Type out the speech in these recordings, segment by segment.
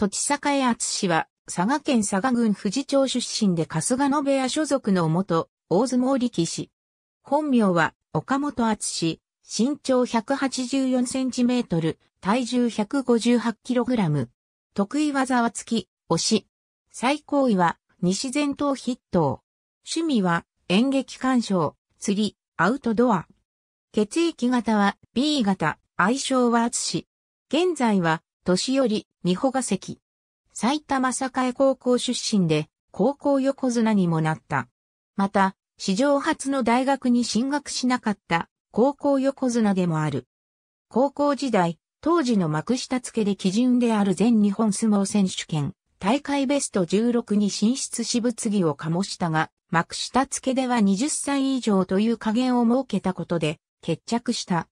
土地栄厚氏は、佐賀県佐賀郡富士町出身で春日野部屋所属の元、大相撲力士。本名は、岡本厚氏、身長184センチメートル、体重158キログラム。得意技は突き、押し。最高位は、西前頭筆頭。趣味は、演劇鑑賞、釣り、アウトドア。血液型は B 型、愛称は厚氏。現在は、年寄、り、美穂が関。埼玉栄高校出身で、高校横綱にもなった。また、史上初の大学に進学しなかった高校横綱でもある。高校時代、当時の幕下付けで基準である全日本相撲選手権、大会ベスト16に進出し物議を醸したが、幕下付けでは20歳以上という加減を設けたことで、決着した。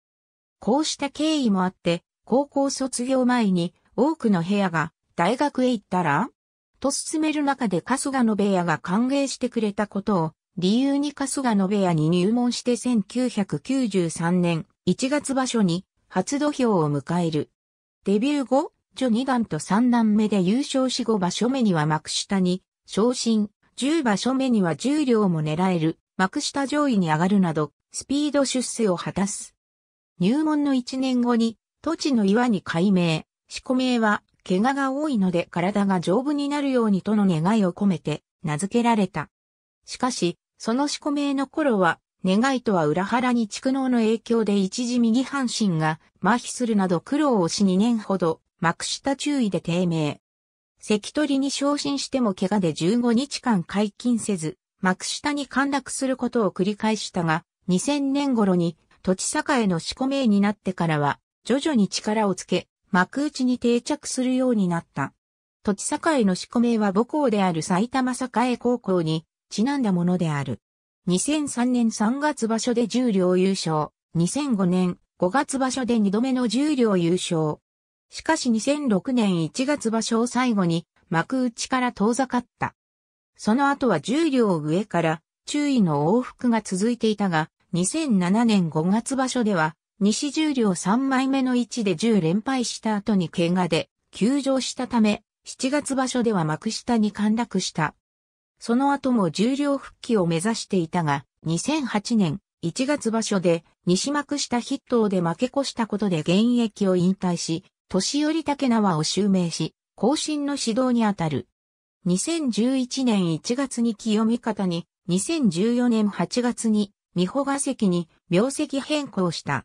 こうした経緯もあって、高校卒業前に多くの部屋が大学へ行ったらと進める中で春日の部屋が歓迎してくれたことを理由に春日の部屋に入門して1993年1月場所に初土俵を迎える。デビュー後、女2段と3段目で優勝し5場所目には幕下に昇進、10場所目には10両も狙える幕下上位に上がるなどスピード出世を果たす。入門の1年後に土地の岩に改名、四名は、怪我が多いので体が丈夫になるようにとの願いを込めて、名付けられた。しかし、その四名の頃は、願いとは裏腹に蓄能の影響で一時右半身が麻痺するなど苦労をし2年ほど、幕下注意で低迷。関取に昇進しても怪我で15日間解禁せず、幕下に陥落することを繰り返したが、2000年頃に土地栄の四股名になってからは、徐々に力をつけ、幕内に定着するようになった。土地栄の仕込めは母校である埼玉栄高校にちなんだものである。2003年3月場所で10両優勝、2005年5月場所で2度目の10両優勝。しかし2006年1月場所を最後に幕内から遠ざかった。その後は10両上から注意の往復が続いていたが、2007年5月場所では西十両3枚目の位置で10連敗した後に怪我で休場したため、7月場所では幕下に陥落した。その後も重量復帰を目指していたが、2008年1月場所で西幕下筆頭で負け越したことで現役を引退し、年寄竹縄を襲名し、後進の指導にあたる。2011年1月に清見方に、2014年8月に、美保が関に名跡変更した。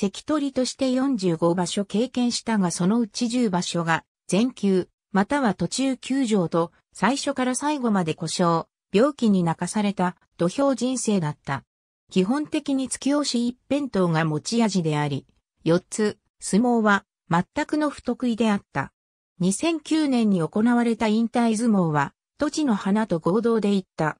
関取として45場所経験したがそのうち10場所が全休、または途中休場と最初から最後まで故障、病気に泣かされた土俵人生だった。基本的に突き押し一辺倒が持ち味であり、4つ、相撲は全くの不得意であった。2009年に行われた引退相撲は、土地の花と合同で行った。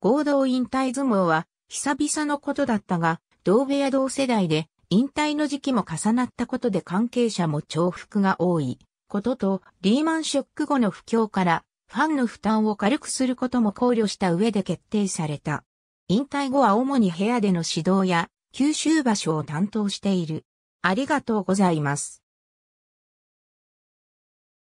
合同引退相撲は、久々のことだったが、同部屋同世代で、引退の時期も重なったことで関係者も重複が多いことと、リーマンショック後の不況からファンの負担を軽くすることも考慮した上で決定された。引退後は主に部屋での指導や、九州場所を担当している。ありがとうございます。